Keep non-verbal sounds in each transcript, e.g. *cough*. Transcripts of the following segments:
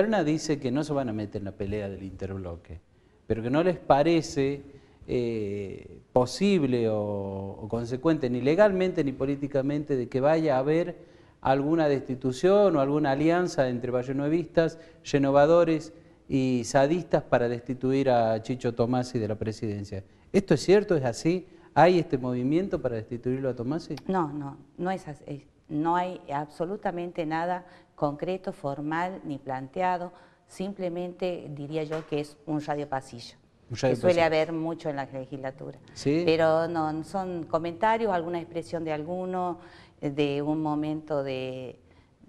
Perna dice que no se van a meter en la pelea del interbloque, pero que no les parece eh, posible o, consecuente, ni legalmente ni políticamente, de que vaya a haber alguna destitución o alguna alianza entre vallenuevistas, renovadores y sadistas para destituir a Chicho Tomasi de la presidencia. ¿Esto es cierto? ¿Es así? ¿Hay este movimiento para destituirlo a Tomasi? No, no, no es así. No hay absolutamente nada concreto, formal ni planteado, simplemente diría yo que es un radio pasillo. que suele haber mucho en la legislatura. ¿Sí? Pero no, son comentarios, alguna expresión de alguno, de un momento de,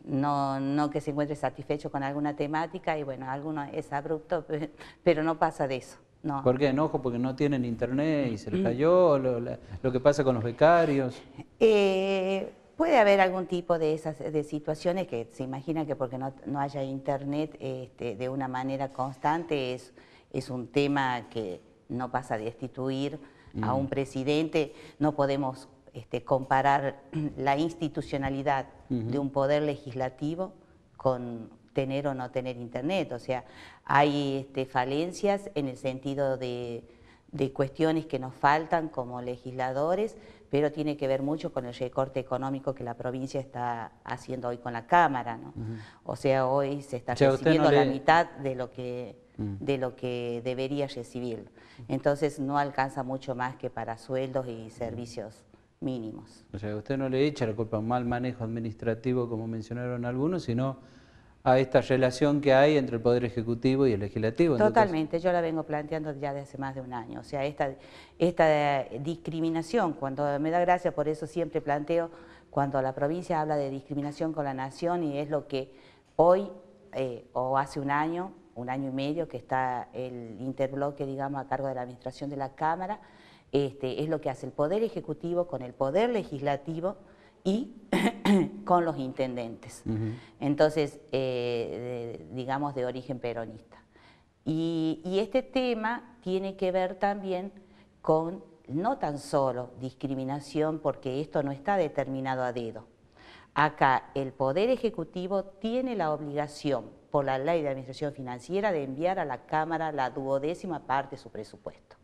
no, no, que se encuentre satisfecho con alguna temática y bueno, alguno es abrupto, *laughs* pero no pasa de eso. No. ¿Por qué enojo? Porque no tienen internet y se les mm. cayó, lo, lo que pasa con los becarios. Eh, Puede haber algún tipo de esas situaciones que se imagina que porque no, haya internet este, de una manera constante es, un tema que no pasa a destituir a mm. un presidente. No podemos este, comparar *clears throat* la institucionalidad de un poder legislativo con tener o no tener internet. O sea, hay este, falencias en el sentido de, de cuestiones que nos faltan como legisladores pero tiene que ver mucho con el recorte económico que la provincia está haciendo hoy con la Cámara. ¿no? O sea, hoy se está recibiendo la mitad de lo que mm. de lo que debería recibir. Entonces no alcanza mucho más que para sueldos y servicios mínimos. O sea, usted no le echa la culpa a un mal manejo administrativo, como mencionaron algunos, sino a esta relación que hay entre el Poder Ejecutivo y el Legislativo. Totalmente, yo la vengo planteando ya desde hace más de un año. O sea, esta, esta discriminación, cuando me da gracia, por eso siempre planteo, cuando la provincia habla de discriminación con la nación y es lo que hoy eh, o hace un año, un año y medio, que está el interbloque, digamos, a cargo de la Administración de la Cámara, este, es lo que hace el Poder Ejecutivo con el Poder Legislativo y *clears throat* *clears throat* con los intendentes, entonces, eh, digamos, de origen peronista. Y, este tema tiene que ver también con no tan solo discriminación, porque esto no está determinado a dedo. Acá el Poder Ejecutivo tiene la obligación, por la Ley de Administración Financiera, de enviar a la Cámara la duodécima parte de su presupuesto.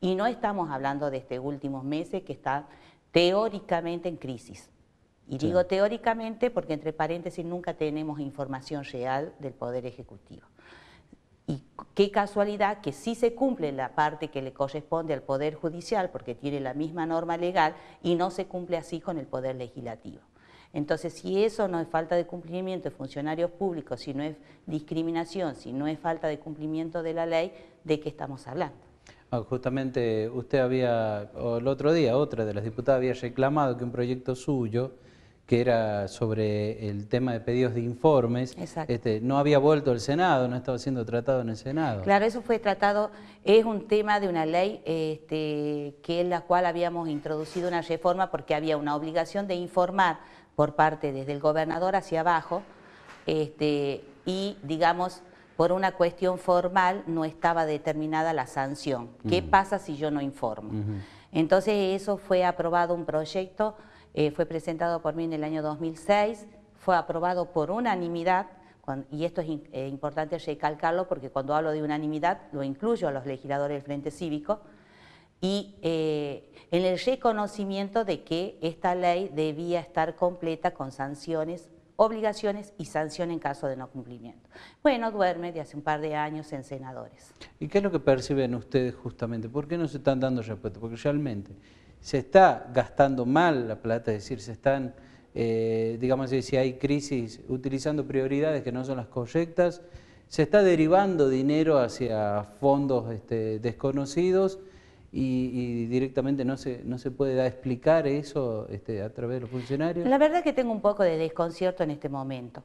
Y no estamos hablando de este últimos meses que está teóricamente en crisis. Y digo teóricamente porque entre paréntesis nunca tenemos información real del Poder Ejecutivo. Y qué casualidad que sí se cumple la parte que le corresponde al Poder Judicial porque tiene la misma norma legal y no se cumple así con el Poder Legislativo. Entonces, si eso no es falta de cumplimiento de funcionarios públicos, si no es discriminación, si no es falta de cumplimiento de la ley, ¿de qué estamos hablando? Ah, justamente usted había, el otro día, otra de las diputadas había reclamado que un proyecto suyo que era sobre el tema de pedidos de informes, este, no había vuelto al Senado, no estaba siendo tratado en el Senado. Claro, eso fue tratado, es un tema de una ley este, que en la cual habíamos introducido una reforma porque había una obligación de informar por parte desde el gobernador hacia abajo este, y, digamos, por una cuestión formal no estaba determinada la sanción. ¿Qué pasa si yo no informo? Entonces eso fue aprobado un proyecto eh, fue presentado por mí en el año 2006, fue aprobado por unanimidad, y esto es eh, importante recalcarlo porque cuando hablo de unanimidad lo incluyo a los legisladores del Frente Cívico, y eh, en el reconocimiento de que esta ley debía estar completa con sanciones, obligaciones y sanción en caso de no cumplimiento. Bueno, duerme de hace un par de años en senadores. ¿Y qué es lo que perciben ustedes justamente? ¿Por qué no se están dando respuesta? Porque realmente se está gastando mal la plata, es decir, se están, eh, digamos, si hay crisis, utilizando prioridades que no son las correctas, se está derivando dinero hacia fondos este, desconocidos y, directamente no se, no se puede explicar eso este, a través de los funcionarios. La verdad es que tengo un poco de desconcierto en este momento.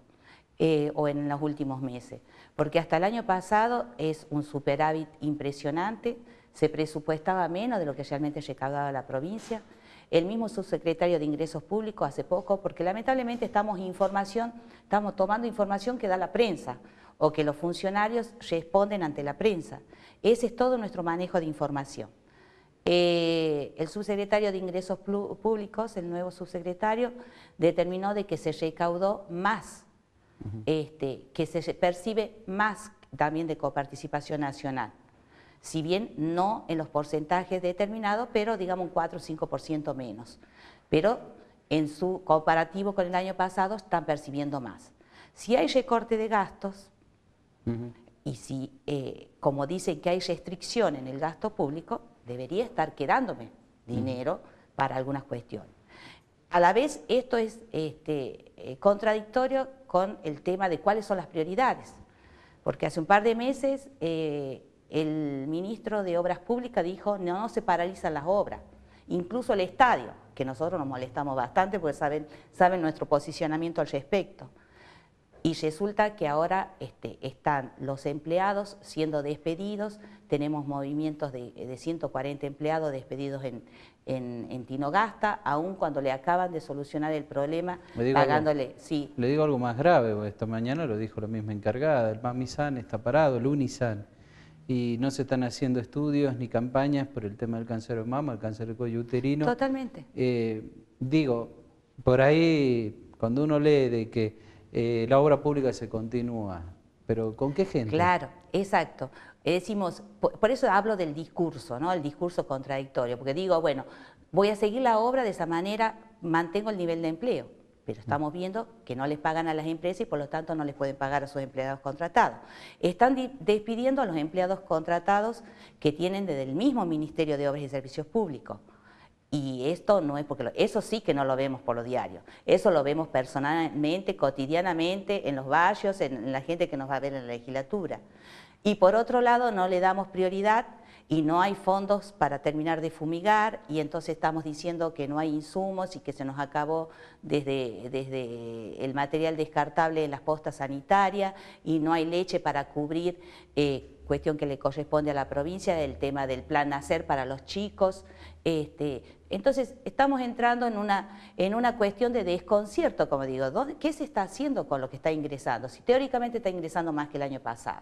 Eh, o en los últimos meses, porque hasta el año pasado es un superávit impresionante, se presupuestaba menos de lo que realmente recaudaba la provincia. El mismo subsecretario de Ingresos Públicos hace poco, porque lamentablemente estamos información, estamos tomando información que da la prensa o que los funcionarios responden ante la prensa. Ese es todo nuestro manejo de información. Eh, el subsecretario de Ingresos Públicos, el nuevo subsecretario, determinó de que se recaudó más, este, que se percibe más también de coparticipación nacional si bien no en los porcentajes determinados, pero digamos un 4 o 5% menos. Pero en su comparativo con el año pasado están percibiendo más. Si hay recorte de gastos, y si, eh, como dicen que hay restricción en el gasto público, debería estar quedándome dinero para algunas cuestiones. A la vez, esto es este, eh, contradictorio con el tema de cuáles son las prioridades, porque hace un par de meses... Eh, el ministro de Obras Públicas dijo, no se paralizan las obras, incluso el estadio, que nosotros nos molestamos bastante porque saben, saben nuestro posicionamiento al respecto. Y resulta que ahora este, están los empleados siendo despedidos, tenemos movimientos de, 140 empleados despedidos en, en, Tinogasta, aun cuando le acaban de solucionar el problema pagándole... Le digo algo más grave, esta mañana lo dijo la misma encargada, el MAMISAN está parado, el UNISAN y no se están haciendo estudios ni campañas por el tema del cáncer de mama, el cáncer de cuello uterino. Totalmente. Eh, digo, por ahí cuando uno lee de que eh, la obra pública se continúa, pero ¿con qué gente? Claro, exacto. Eh, decimos, por, eso hablo del discurso, ¿no? El discurso contradictorio, porque digo, bueno, voy a seguir la obra de esa manera, mantengo el nivel de empleo pero mm. estamos viendo que no les pagan a las empresas y por lo tanto no les pueden pagar a sus empleados contratados. Están despidiendo a los empleados contratados que tienen desde el mismo Ministerio de Obras y Servicios Públicos. Y esto no es porque eso sí que no lo vemos por lo diario, eso lo vemos personalmente, cotidianamente, en los barrios, en la gente que nos va a ver en la legislatura. Y por otro lado, no le damos prioridad y no hay fondos para terminar de fumigar y entonces estamos diciendo que no hay insumos y que se nos acabó desde, desde el material descartable en las postas sanitarias y no hay leche para cubrir, eh, cuestión que le corresponde a la provincia, del tema del plan nacer para los chicos. Este, entonces estamos entrando en una, en una cuestión de desconcierto, como digo, ¿qué se está haciendo con lo que está ingresando? Si teóricamente está ingresando más que el año pasado.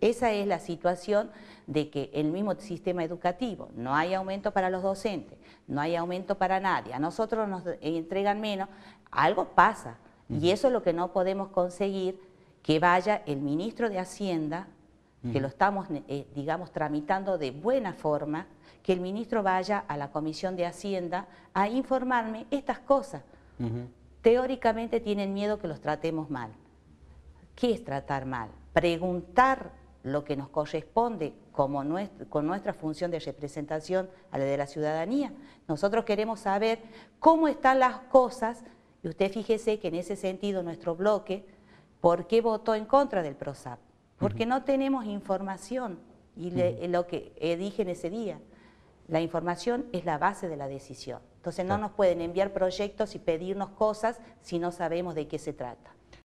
Esa es la situación de que el mismo sistema educativo, no hay aumento para los docentes, no hay aumento para nadie, a nosotros nos entregan menos, algo pasa. Y eso es lo que no podemos conseguir, que vaya el ministro de Hacienda, que lo estamos, eh, digamos, tramitando de buena forma, que el ministro vaya a la Comisión de Hacienda a informarme estas cosas. Teóricamente tienen miedo que los tratemos mal. ¿Qué es tratar mal? Preguntar lo que nos corresponde como con nuestra función de representación a la de la ciudadanía. Nosotros queremos saber cómo están las cosas y usted fíjese que en ese sentido nuestro bloque, ¿por qué votó en contra del PROSAP? Porque no tenemos información y lo que eh, dije en ese día, la información es la base de la decisión. Entonces no nos pueden enviar proyectos y pedirnos cosas si no sabemos de qué se trata.